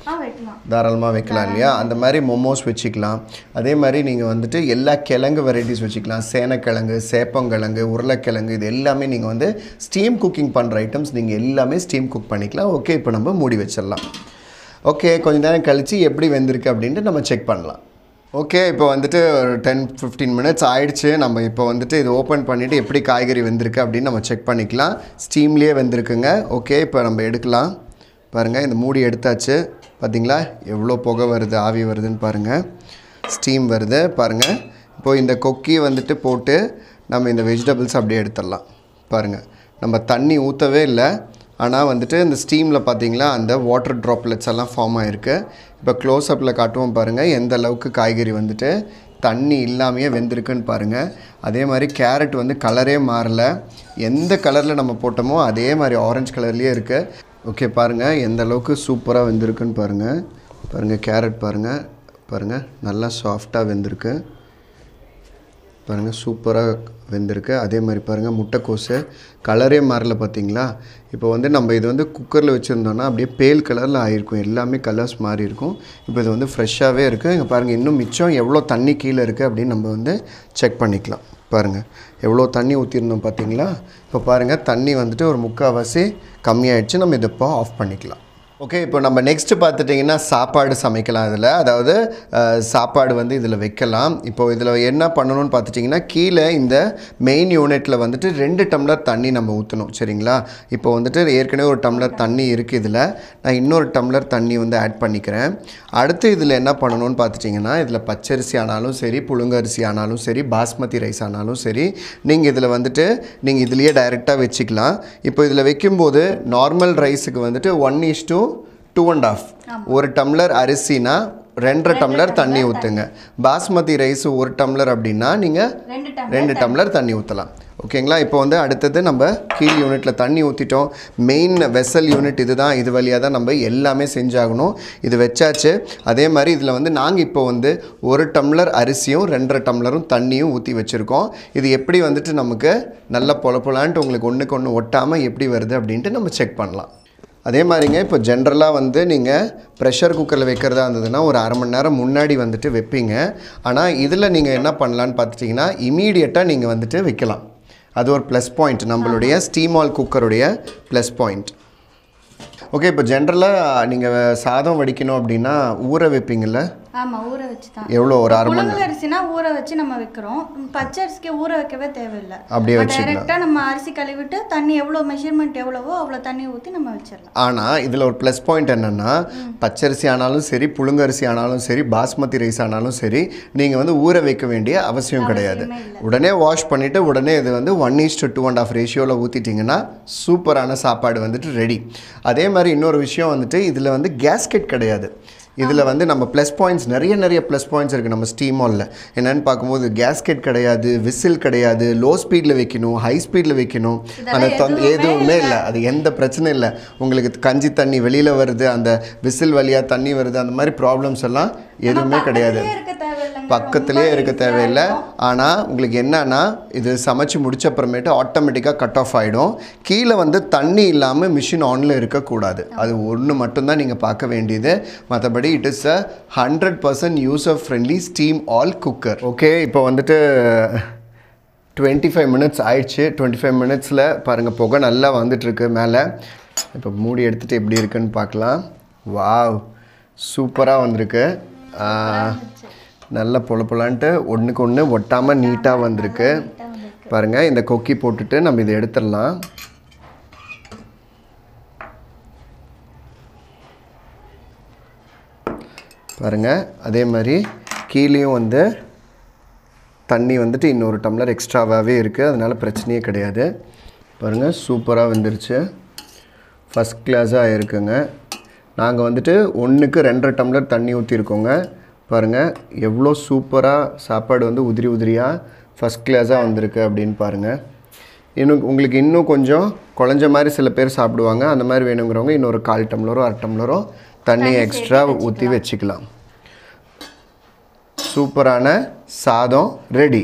A: தாராளமாக வைக்கலாம் இல்லையா அந்த மாதிரி மொமோஸ் வச்சுக்கலாம் அதே மாதிரி நீங்கள் வந்துட்டு எல்லா கிழங்கு வெரைட்டிஸ் வச்சுக்கலாம் சேனக்கிழங்கு சேப்பங்கிழங்கு உருளைக்கிழங்கு இது எல்லாமே நீங்கள் வந்து ஸ்டீம் குக்கிங் பண்ணுற ஐட்டம்ஸ் நீங்கள் எல்லாமே ஸ்டீம் குக் பண்ணிக்கலாம் ஓகே இப்போ நம்ம மூடி வச்சிடலாம் ஓகே கொஞ்சம் நேரம் கழித்து எப்படி வந்திருக்கு அப்படின்ட்டு நம்ம செக் பண்ணலாம் ஓகே இப்போ வந்துட்டு ஒரு டென் ஃபிஃப்டீன் மினிட்ஸ் ஆயிடுச்சு நம்ம இப்போ வந்துட்டு இது ஓப்பன் பண்ணிவிட்டு எப்படி காய்கறி வந்திருக்கு அப்படின்னு நம்ம செக் பண்ணிக்கலாம் ஸ்டீம்லேயே வந்திருக்குங்க ஓகே இப்போ நம்ம எடுக்கலாம் பாருங்கள் இந்த மூடி எடுத்தாச்சு பார்த்திங்களா எவ்வளோ புகை வருது ஆவி வருதுன்னு பாருங்கள் ஸ்டீம் வருது பாருங்கள் இப்போது இந்த கொக்கி வந்துட்டு போட்டு நம்ம இந்த வெஜிடபிள்ஸ் அப்படியே எடுத்துடலாம் பாருங்கள் நம்ம தண்ணி ஊற்றவே இல்லை ஆனால் வந்துட்டு இந்த ஸ்டீமில் பார்த்தீங்களா அந்த வாட்டர் ட்ராப்லெட்ஸ் எல்லாம் ஃபார்ம் ஆகிருக்கு இப்போ க்ளோஸ்அப்பில் காட்டுவோம் பாருங்கள் எந்த அளவுக்கு காய்கறி வந்துட்டு தண்ணி இல்லாமையே வெந்திருக்குன்னு பாருங்கள் அதே மாதிரி கேரட் வந்து கலரே மாறல எந்த கலரில் நம்ம போட்டோமோ அதே மாதிரி ஆரஞ்சு கலர்லேயே இருக்குது ஓகே பாருங்கள் எந்த அளவுக்கு சூப்பராக வெந்திருக்குன்னு பாருங்கள் பாருங்கள் கேரட் பாருங்கள் பாருங்கள் நல்லா சாஃப்டாக வெந்திருக்கு பாருங்கள் சூப்பராக வெந்திருக்கு அதே மாதிரி பாருங்கள் முட்டைக்கோசு கலரே மாறல பார்த்தீங்களா இப்போ வந்து நம்ம இது வந்து குக்கரில் வச்சுருந்தோன்னா அப்படியே பேல் கலரில் ஆகிருக்கும் எல்லாமே கலர்ஸ் மாறி இருக்கும் இப்போ இது வந்து ஃப்ரெஷ்ஷாகவே இருக்குது இங்கே பாருங்கள் இன்னும் மிச்சம் எவ்வளோ தண்ணி கீழே இருக்குது அப்படின்னு நம்ம வந்து செக் பண்ணிக்கலாம் பாருங்கள் எவ்வளோ தண்ணி ஊற்றிருந்தோம் பார்த்தீங்களா இப்போ பாருங்கள் தண்ணி வந்துட்டு ஒரு முக்கால்வாசி கம்மியாயிடுச்சு நம்ம இதை இப்போ ஆஃப் பண்ணிக்கலாம் ஓகே இப்போ நம்ம நெக்ஸ்ட்டு பார்த்துட்டிங்கன்னா சாப்பாடு சமைக்கலாம் இதில் அதாவது சாப்பாடு வந்து இதில் வைக்கலாம் இப்போது இதில் என்ன பண்ணணும்னு பார்த்துட்டிங்கன்னா கீழே இந்த மெயின் யூனிட்டில் வந்துட்டு ரெண்டு டம்ளர் தண்ணி நம்ம ஊற்றணும் சரிங்களா இப்போ வந்துட்டு ஏற்கனவே ஒரு டம்ளர் தண்ணி இருக்குது இதில் நான் இன்னொரு டம்ளர் தண்ணி வந்து ஆட் பண்ணிக்கிறேன் அடுத்து இதில் என்ன பண்ணணும்னு பார்த்துட்டிங்கன்னா இதில் பச்சரிசி ஆனாலும் சரி புழுங்கரிசி ஆனாலும் சரி பாஸ்மதி ரைஸ் ஆனாலும் சரி நீங்கள் இதில் வந்துட்டு நீங்கள் இதுலேயே டைரெக்டாக வச்சுக்கலாம் இப்போ இதில் வைக்கும்போது நார்மல் ரைஸுக்கு வந்துட்டு one is to two and half ஒரு டம்ளர் அரிசினா ரெண்டரை டம்ளர் தண்ணி ஊற்றுங்க பாஸ்மதி ரைஸ் ஒரு டம்ளர் அப்படின்னா நீங்கள் ரெண்டு டம்ளர் தண்ணி ஊற்றலாம் ஓகேங்களா இப்போ வந்து அடுத்தது நம்ம கீழ் யூனிட்டில் தண்ணி ஊற்றிட்டோம் மெயின் வெசல் யூனிட் இது தான் இது வழியாக தான் நம்ம எல்லாமே செஞ்சாகணும் இது வச்சாச்சு அதே மாதிரி இதில் வந்து நாங்கள் இப்போ வந்து ஒரு டம்ளர் அரிசியும் ரெண்டரை டம்ளரும் தண்ணியும் ஊற்றி வச்சுருக்கோம் இது எப்படி வந்துட்டு நமக்கு நல்ல பொலான்ட்டு உங்களுக்கு ஒன்றுக்கு ஒன்று ஒட்டாமல் எப்படி வருது அப்படின்ட்டு நம்ம செக் பண்ணலாம் அதே மாதிரிங்க இப்போ ஜென்ரலாக வந்து நீங்கள் ப்ரெஷர் குக்கரில் வைக்கிறதா இருந்ததுன்னா ஒரு அரை மணி நேரம் முன்னாடி வந்துட்டு வைப்பீங்க ஆனால் இதில் நீங்கள் என்ன பண்ணலான்னு பார்த்துட்டிங்கன்னா இமீடியட்டாக நீங்கள் வந்துட்டு வைக்கலாம் அது ஒரு ப்ளஸ் பாயிண்ட் நம்மளுடைய ஸ்டீமால் குக்கருடைய ப்ளஸ் பாயிண்ட் ஓகே இப்போ ஜென்ரலாக நீங்கள் சாதம் வடிக்கணும் அப்படின்னா ஊற வைப்பீங்கள்ல ஆமாம் ஊற வச்சு தான் எவ்வளோ ஒரு அரை மணி அரிசினா ஊற வச்சு நம்ம வைக்கிறோம் பச்சை அரிசிக்கு ஊற வைக்கவே தேவையில்லை அப்படியே வச்சு நம்ம அரிசி கழுவிட்டு தண்ணி எவ்வளோ மெஷர்மெண்ட் எவ்வளவோ அவ்வளோ தண்ணி ஊற்றி நம்ம வச்சிடலாம் ஆனால் இதில் ஒரு ப்ளஸ் பாயிண்ட் என்னென்னா பச்சரிசி ஆனாலும் சரி புழுங்கரிசி ஆனாலும் சரி பாஸ்மதி ரைஸ் ஆனாலும் சரி நீங்கள் வந்து ஊற வைக்க வேண்டிய அவசியம் கிடையாது உடனே வாஷ் பண்ணிவிட்டு உடனே இது வந்து one is to two and half ரேஷியோவில் ஊற்றிட்டிங்கன்னா சூப்பரான சாப்பாடு வந்துட்டு ரெடி அதே மாதிரி இன்னொரு விஷயம் வந்துட்டு இதில் வந்து கேஸ்கெட் கிடையாது இதில் வந்து நம்ம ப்ளஸ் பாயிண்ட்ஸ் நிறைய நிறைய ப்ளஸ் பாயிண்ட்ஸ் இருக்குது நம்ம ஸ்டீம் ஆலில் என்னென்னு பார்க்கும்போது கேஸ்கெட் கிடையாது விசில் கிடையாது லோ ஸ்பீடில் வைக்கணும் ஹை ஸ்பீடில் வைக்கணும் அந்த தொந்த எதுவுமே இல்லை அது எந்த பிரச்சனையும் இல்லை உங்களுக்கு கஞ்சி தண்ணி வெளியில் வருது அந்த விசில் வழியாக தண்ணி வருது அந்த மாதிரி ப்ராப்ளம்ஸ் எல்லாம் எதுவுமே கிடையாது பக்கத்துலேயே இருக்க தேவையில்லை ஆனால் உங்களுக்கு என்னன்னா இது சமைச்சு முடிச்ச அப்புறமேட்டு ஆட்டோமேட்டிக்காக கட் ஆஃப் ஆகிடும் கீழே வந்து தண்ணி இல்லாமல் மிஷின் ஆனில் இருக்கக்கூடாது அது ஒன்று மட்டும்தான் நீங்கள் பார்க்க வேண்டியது மற்றபடி முன்னாடி it is a hundred percent use of friendly steam all cooker okay இப்போ வந்துட்டு டுவெண்ட்டி ஃபைவ் மினிட்ஸ் ஆயிடுச்சு டுவெண்ட்டி ஃபைவ் மினிட்ஸில் பாருங்கள் புகை நல்லா வந்துட்டுருக்கு மேலே இப்போ மூடி எடுத்துகிட்டு எப்படி இருக்குன்னு பார்க்கலாம் வாவ் சூப்பராக வந்திருக்கு நல்லா பொல பொலான்ட்டு ஒன்றுக்கு ஒன்று ஒட்டாமல் நீட்டாக வந்திருக்கு பாருங்கள் இந்த கொக்கி போட்டுட்டு நம்ம இதை எடுத்துடலாம் பாருங்கள் அதே மாதிரி கீழேயும் வந்து தண்ணி வந்துட்டு இன்னொரு டம்ளர் எக்ஸ்ட்ராவாகவே இருக்குது அதனால் பிரச்சனையே கிடையாது பாருங்கள் சூப்பராக வந்துருச்சு ஃபஸ்ட் கிளாஸாக இருக்குங்க நாங்கள் வந்துட்டு ஒன்றுக்கு ரெண்டரை டம்ளர் தண்ணி ஊற்றிருக்கோங்க பாருங்கள் எவ்வளோ சூப்பராக சாப்பாடு வந்து உதிரி உதிரியாக ஃபஸ்ட் கிளாஸாக வந்திருக்கு அப்படின்னு பாருங்கள் இன்னும் உங்களுக்கு இன்னும் கொஞ்சம் குழஞ்ச மாதிரி சில பேர் சாப்பிடுவாங்க அந்த மாதிரி வேணுங்கிறவங்க இன்னொரு கால் டம்ளரோ அரை டம்ளரோ தண்ணி எக்ஸ்ட்ரா ஊற்றி வச்சுக்கலாம் சூப்பரான சாதம் ரெடி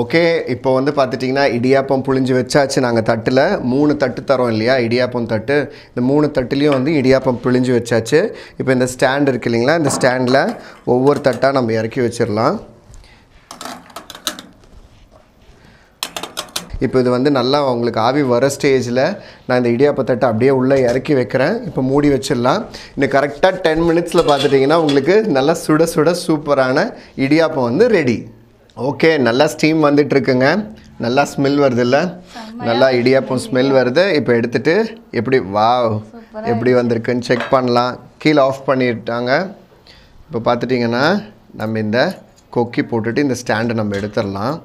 A: ஓகே இப்போ வந்து பார்த்துட்டிங்கன்னா இடியாப்பம் புழிஞ்சு வச்சாச்சு நாங்கள் தட்டில் மூணு தட்டு தரோம் இல்லையா இடியாப்பம் தட்டு இந்த மூணு தட்டுலேயும் வந்து இடியாப்பம் புழிஞ்சு வச்சாச்சு இப்போ இந்த ஸ்டாண்ட் இருக்கு இல்லைங்களா இந்த ஸ்டாண்டில் ஒவ்வொரு தட்டாக நம்ம இறக்கி வச்சிடலாம் இப்போ இது வந்து நல்லா உங்களுக்கு ஆவி வர ஸ்டேஜில் நான் இந்த இடியாப்பத்தட்டை அப்படியே உள்ளே இறக்கி வைக்கிறேன் இப்போ மூடி வச்சிடலாம் இன்னும் கரெக்டாக டென் மினிட்ஸில் பார்த்துட்டிங்கன்னா உங்களுக்கு நல்லா சுட சுட சூப்பரான இடியாப்பம் வந்து ரெடி ஓகே நல்லா ஸ்டீம் வந்துட்டுருக்குங்க நல்லா ஸ்மெல் வருது இல்லை நல்லா இடியாப்பம் ஸ்மெல் வருது இப்போ எடுத்துகிட்டு எப்படி வா எப்படி வந்திருக்குன்னு செக் பண்ணலாம் கீழே ஆஃப் பண்ணிட்டாங்க இப்போ பார்த்துட்டிங்கன்னா நம்ம இந்த கொக்கி போட்டுட்டு இந்த ஸ்டாண்டை நம்ம எடுத்துடலாம்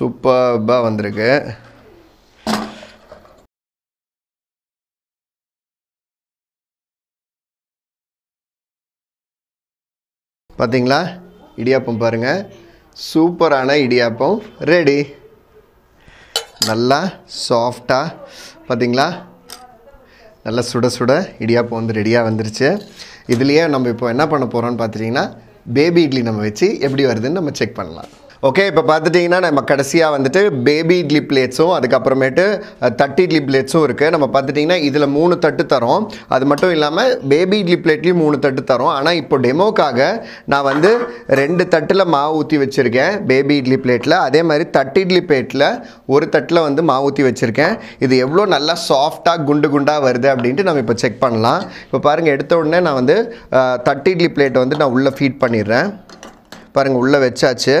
A: சூப்பராக வந்திருக்கு பார்த்தீங்களா இடியாப்பம் பாருங்கள் சூப்பரான இடியாப்பம் ரெடி நல்லா சாஃப்டாக பார்த்தீங்களா நல்லா சுட சுட இடியாப்பம் வந்து ரெடியாக வந்துருச்சு இதுலேயே நம்ம இப்போ என்ன பண்ண போகிறோன்னு பார்த்துட்டிங்கன்னா பேபி இட்லி நம்ம வச்சு எப்படி வருதுன்னு நம்ம செக் பண்ணலாம் ஓகே இப்போ பார்த்துட்டிங்கன்னா நம்ம கடைசியாக வந்துட்டு பேபி இட்லி பிளேட்ஸும் அதுக்கப்புறமேட்டு தட்டி இட்லி பிளேட்ஸும் இருக்குது நம்ம பார்த்துட்டிங்கன்னா இதில் மூணு தட்டு தரோம் அது மட்டும் இல்லாமல் பேபி இட்லி பிளேட்லேயும் மூணு தட்டு தரோம் ஆனால் இப்போ டெமோக்காக நான் வந்து ரெண்டு தட்டில் மாவு ஊற்றி வச்சுருக்கேன் பேபி இட்லி பிளேட்டில் அதே மாதிரி தட்டி இட்லி பிளேட்டில் ஒரு தட்டில் வந்து மாவு ஊற்றி வச்சுருக்கேன் இது எவ்வளோ நல்லா சாஃப்டாக குண்டு குண்டாக வருது அப்படின்ட்டு நம்ம இப்போ செக் பண்ணலாம் இப்போ பாருங்கள் எடுத்த உடனே நான் வந்து தட்டி இட்லி பிளேட்டை வந்து நான் உள்ளே ஃபீட் பண்ணிடுறேன் பாருங்கள் உள்ளே வச்சாச்சு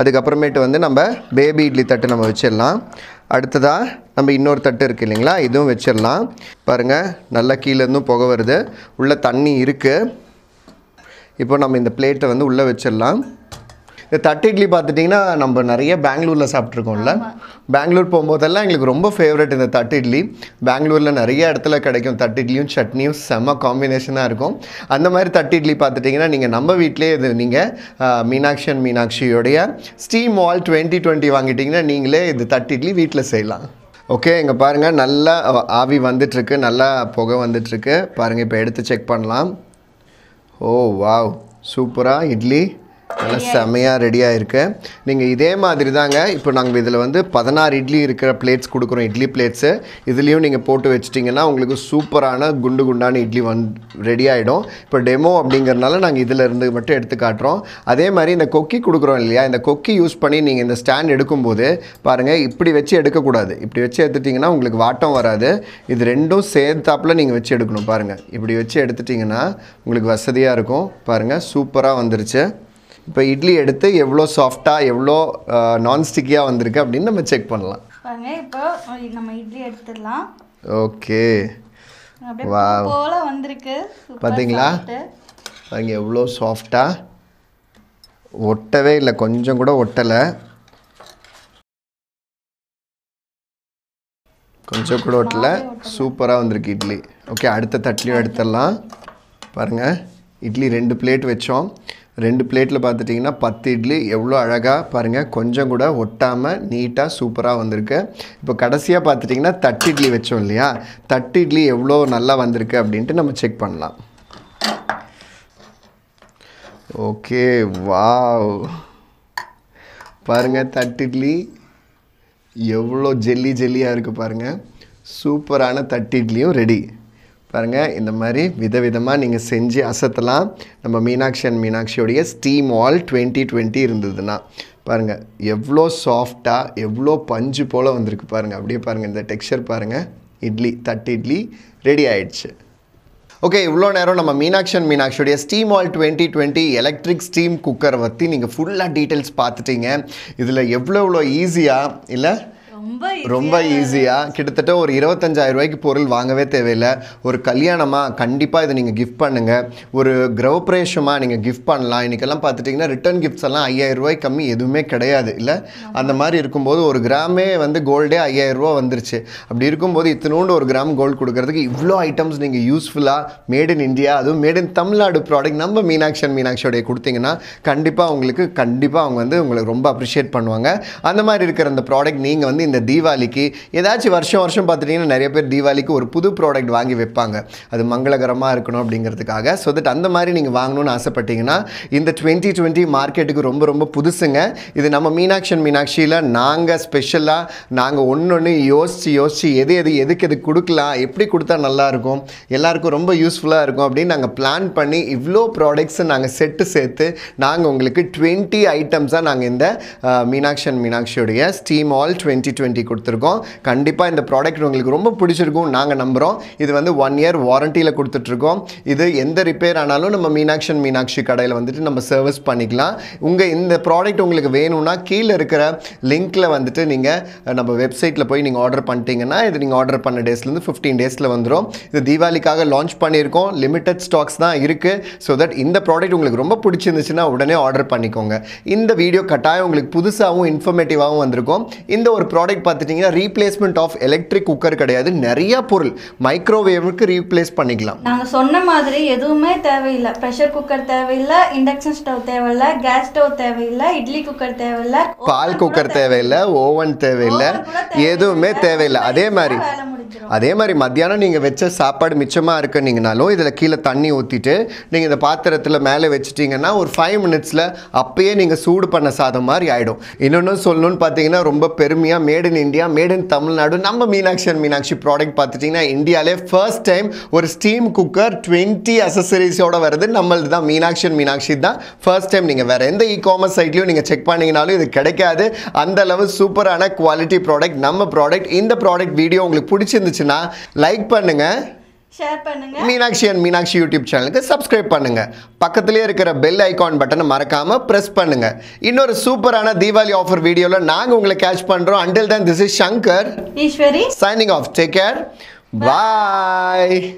A: அதுக்கப்புறமேட்டு வந்து நம்ம பேபி இட்லி தட்டு நம்ம வச்சிடலாம் அடுத்ததாக நம்ம இன்னொரு தட்டு இருக்குது இல்லைங்களா இதுவும் வச்சிடலாம் பாருங்கள் நல்லா கீழேருந்தும் புக வருது உள்ளே தண்ணி இருக்குது இப்போ நம்ம இந்த பிளேட்டை வந்து உள்ளே வச்சிடலாம் இந்த தட்டு இட்லி பார்த்துட்டிங்கன்னா நம்ம நிறைய பெங்களூரில் சாப்பிட்ருக்கோம்ல பெங்களூர் போகும்போதெல்லாம் எங்களுக்கு ரொம்ப ஃபேவரட் இந்த தட்டு இட்லி பெங்களூரில் நிறைய இடத்துல கிடைக்கும் தட்டு இட்லியும் சட்னியும் செம்ம காம்பினேஷனாக இருக்கும் அந்த மாதிரி தட்டு இட்லி பார்த்துட்டிங்கன்னா நீங்கள் நம்ம வீட்டிலே இது நீங்கள் மீனாட்சி அண்ட் மீனாட்சியோடைய ஸ்டீம் வால் டுவெண்ட்டி டுவெண்ட்டி வாங்கிட்டிங்கன்னா நீங்களே இது தட்டு இட்லி வீட்டில் செய்யலாம் ஓகே இங்கே பாருங்கள் நல்லா ஆவி வந்துட்டுருக்கு நல்லா புகை வந்துட்டுருக்கு பாருங்கள் இப்போ எடுத்து செக் பண்ணலாம் ஓ வாவ் சூப்பராக இட்லி நல்லா செமையாக ரெடியாக இருக்குது நீங்கள் இதே மாதிரி தாங்க இப்போ நாங்கள் இதில் வந்து பதினாறு இட்லி இருக்கிற பிளேட்ஸ் கொடுக்குறோம் இட்லி பிளேட்ஸு இதுலேயும் நீங்கள் போட்டு வச்சிட்டிங்கன்னா உங்களுக்கு சூப்பரான குண்டு குண்டான இட்லி வந் ரெடி ஆகிடும் இப்போ டெமோ அப்படிங்கிறனால நாங்கள் இதில் இருந்து மட்டும் எடுத்து காட்டுறோம் அதே மாதிரி இந்த கொக்கி கொடுக்குறோம் இல்லையா இந்த கொக்கி யூஸ் பண்ணி நீங்கள் இந்த ஸ்டாண்ட் எடுக்கும்போது பாருங்கள் இப்படி வச்சு எடுக்கக்கூடாது இப்படி வச்சு எடுத்துட்டிங்கன்னா உங்களுக்கு வாட்டம் வராது இது ரெண்டும் சேர்த்தாப்பில் நீங்கள் வச்சு எடுக்கணும் பாருங்கள் இப்படி வச்சு எடுத்துட்டிங்கன்னா உங்களுக்கு வசதியாக இருக்கும் பாருங்கள் சூப்பராக வந்துருச்சு இப்போ இட்லி எடுத்து எவ்வளோ சாஃப்டாக எவ்வளோ நான்ஸ்டிக்கியாக வந்திருக்கு அப்படின்னு நம்ம செக் பண்ணலாம் இப்போ நம்ம இட்லி எடுத்துடலாம் ஓகே வா வந்திருக்கு பார்த்தீங்களா பாருங்க எவ்வளோ சாஃப்டாக ஒட்டவே இல்லை கொஞ்சம் கூட ஒட்டலை கொஞ்சம் கூட ஒட்டலை சூப்பராக வந்திருக்கு இட்லி ஓகே அடுத்த தட்லியும் எடுத்துடலாம் பாருங்கள் இட்லி ரெண்டு பிளேட் வச்சோம் ரெண்டு பிளேட்டில் பார்த்துட்டிங்கன்னா பத்து இட்லி எவ்வளோ அழகாக பாருங்கள் கொஞ்சம் கூட ஒட்டாமல் நீட்டாக சூப்பராக வந்திருக்கு இப்போ கடைசியாக பார்த்துட்டிங்கன்னா தட்டு இட்லி வச்சோம் இல்லையா தட்டு இட்லி எவ்வளோ நல்லா வந்திருக்கு அப்படின்ட்டு நம்ம செக் பண்ணலாம் ஓகே வாவ் பாருங்கள் தட்டு இட்லி எவ்வளோ ஜெல்லி ஜெல்லியாக இருக்குது பாருங்கள் சூப்பரான தட்டு இட்லியும் ரெடி பாருங்கள் இந்த மாதிரி விதவிதமாக நீங்கள் செஞ்சு அசத்தலாம் நம்ம மீனாட்சி அண்ட் மீனாட்சியோடைய ஸ்டீம் ஆல் டுவெண்ட்டி டுவெண்ட்டி இருந்ததுன்னா பாருங்கள் எவ்வளோ சாஃப்டாக எவ்வளோ பஞ்சு போல் வந்திருக்கு பாருங்கள் அப்படியே பாருங்கள் இந்த டெக்ஸ்சர் பாருங்கள் இட்லி தட்டு இட்லி ரெடி ஆயிடுச்சு ஓகே இவ்வளோ நேரம் நம்ம மீனாட்சன் மீனாட்சியுடைய steam all twenty twenty electric steam குக்கரை பற்றி நீங்கள் ஃபுல்லாக டீட்டெயில்ஸ் பார்த்துட்டீங்க இதில் எவ்வளோ எவ்வளோ ஈஸியாக இல்லை ரொம்ப ஈஸியாக கிட்டத்தட்ட ஒரு இருபத்தஞ்சாயிரம் ரூபாய்க்கு பொருள் வாங்கவே தேவையில்லை ஒரு கல்யாணமாக கண்டிப்பாக இதை நீங்கள் கிஃப்ட் பண்ணுங்கள் ஒரு கிரௌப்ரேஷமாக நீங்கள் கிஃப்ட் பண்ணலாம் இன்றைக்கெல்லாம் பார்த்துட்டிங்கன்னா ரிட்டர்ன் கிஃப்ட்ஸ் எல்லாம் ஐயாயிரம் ரூபாய் கம்மி எதுவுமே கிடையாது இல்லை அந்த மாதிரி இருக்கும்போது ஒரு கிராமே வந்து கோல்டே ஐயாயிரம் ரூபா வந்துருச்சு அப்படி இருக்கும்போது இத்தினோண்டு ஒரு கிராம் கோல்டு கொடுக்கறதுக்கு இவ்வளோ ஐட்டம்ஸ் நீங்கள் யூஸ்ஃபுல்லாக மேட் இன் இந்தியா அதுவும் மேட் இன் தமிழ்நாடு ப்ராடக்ட் நம்ம மீனாட்சி மீனாட்சியோடைய கொடுத்தீங்கன்னா கண்டிப்பாக உங்களுக்கு கண்டிப்பாக அவங்க வந்து உங்களுக்கு ரொம்ப அப்ரிஷியேட் பண்ணுவாங்க அந்த மாதிரி இருக்கிற அந்த ப்ராடக்ட் நீங்கள் வந்து இந்த தீபாவளிக்கு ஏதாச்சும் வருஷம் வருஷம் பார்த்துட்டிங்கன்னா நிறைய பேர் தீபாவளிக்கு ஒரு புது ப்ராடக்ட் வாங்கி வைப்பாங்க அது மங்களகரமாக இருக்கணும் அப்படிங்கிறதுக்காக ஸோ தட் அந்த மாதிரி நீங்கள் வாங்கணும்னு ஆசைப்பட்டீங்கன்னா இந்த டுவெண்ட்டி டுவெண்ட்டி மார்க்கெட்டுக்கு ரொம்ப ரொம்ப புதுசுங்க இது நம்ம மீனாட்சி மீனாட்சியில் நாங்கள் ஸ்பெஷலாக நாங்கள் ஒன்று ஒன்று யோசித்து யோசித்து எது எது எதுக்கு எது கொடுக்கலாம் எப்படி கொடுத்தா நல்லாயிருக்கும் எல்லாருக்கும் ரொம்ப யூஸ்ஃபுல்லாக இருக்கும் அப்படின்னு நாங்கள் பிளான் பண்ணி இவ்வளோ ப்ராடக்ட்ஸை நாங்கள் செட்டு சேர்த்து நாங்கள் உங்களுக்கு டுவெண்ட்டி ஐட்டம்ஸாக நாங்கள் இந்த மீனாட்சி மீனாட்சியுடைய ஸ்டீம் ஆல் டுவெண்ட்டி டுவெண்ட்டி கொடுத்துருக்கோம் கண்டிப்பாக இந்த ப்ராடக்ட் உங்களுக்கு ரொம்ப பிடிச்சிருக்கும் நாங்கள் நம்புகிறோம் இது வந்து ஒன் இயர் வாரண்டியில் கொடுத்துட்ருக்கோம் இது எந்த ரிப்பேர் ஆனாலும் நம்ம மீனாட்சன் மீனாட்சி கடையில் வந்துட்டு நம்ம சர்வீஸ் பண்ணிக்கலாம் உங்கள் இந்த ப்ராடக்ட் உங்களுக்கு வேணும்னா கீழே இருக்கிற லிங்க்கில் வந்துட்டு நீங்கள் நம்ம வெப்சைட்டில் போய் நீங்கள் ஆர்டர் பண்ணிட்டீங்கன்னா இது நீங்கள் ஆர்டர் பண்ண டேஸ்லேருந்து ஃபிஃப்டீன் டேஸில் வந்துடும் இது தீபாவளிக்காக லான்ச் பண்ணியிருக்கோம் லிமிட்டட் ஸ்டாக்ஸ் தான் இருக்குது ஸோ தட் இந்த ப்ராடக்ட் உங்களுக்கு ரொம்ப பிடிச்சிருந்துச்சுன்னா உடனே ஆர்டர் பண்ணிக்கோங்க இந்த வீடியோ கட்டாயம் உங்களுக்கு புதுசாகவும் இன்ஃபர்மேட்டிவாகவும் வந்திருக்கும் இந்த ஒரு ப்ராடக்ட் ப்ராடக்ட் பார்த்துட்டிங்கன்னா ரீப்ளேஸ்மெண்ட் ஆஃப் எலக்ட்ரிக் குக்கர் கிடையாது நிறைய பொருள் மைக்ரோவேவுக்கு ரீப்ளேஸ் பண்ணிக்கலாம் நாங்கள் சொன்ன மாதிரி எதுவுமே தேவையில்லை ப்ரெஷர் குக்கர் தேவையில்லை இண்டக்ஷன் ஸ்டவ் தேவையில்லை கேஸ் ஸ்டவ் தேவையில்லை இட்லி குக்கர் தேவையில்லை பால் குக்கர் தேவையில்லை ஓவன் தேவையில்லை எதுவுமே தேவையில்லை அதே மாதிரி அதே மாதிரி மத்தியானம் நீங்கள் வச்ச சாப்பாடு மிச்சமாக இருக்குனீங்கனாலும் இதில் கீழே தண்ணி ஊற்றிட்டு நீங்கள் இந்த பாத்திரத்தில் மேலே வச்சுட்டிங்கன்னா ஒரு ஃபைவ் மினிட்ஸில் அப்பயே நீங்கள் சூடு பண்ண சாதம் மாதிரி ஆகிடும் இன்னொன்று சொல்லணும்னு பார்த்தீங்கன்னா ரொம்ப பெருமையாக made in India made in Tamil Nadu நம்ம மீனாட்சி அண்ட் மீனாட்சி ப்ராடக்ட் பார்த்துட்டிங்கன்னா இந்தியாவிலே ஃபர்ஸ்ட் டைம் ஒரு ஸ்டீம் குக்கர் டுவெண்ட்டி அசசரிஸோடு வருது நம்மளது தான் மீனாட்சி அண்ட் மீனாட்சி தான் ஃபர்ஸ்ட் டைம் நீங்கள் வேறு எந்த இ காமர்ஸ் சைட்லையும் நீங்கள் செக் பண்ணிங்கனாலும் இது கிடைக்காது அந்தளவு சூப்பரான குவாலிட்டி ப்ராடக்ட் நம்ம ப்ராடக்ட் இந்த ப்ராடக்ட் வீடியோ உங்களுக்கு பிடிச்சி பிடிச்சிருந்துச்சுன்னா லைக் பண்ணுங்கள் ஷேர் பண்ணுங்க மீனாட்சி அண்ட் மீனாட்சி யூடியூப் சேனலுக்கு சப்ஸ்கிரைப் பண்ணுங்க பக்கத்திலே இருக்கிற பெல் ஐகான் பட்டனை மறக்காம பிரஸ் பண்ணுங்க இன்னொரு சூப்பரான தீபாவளி ஆஃபர் வீடியோல நாங்க உங்களை கேட்ச் பண்றோம் until then this is Shankar Eswari signing off take care bye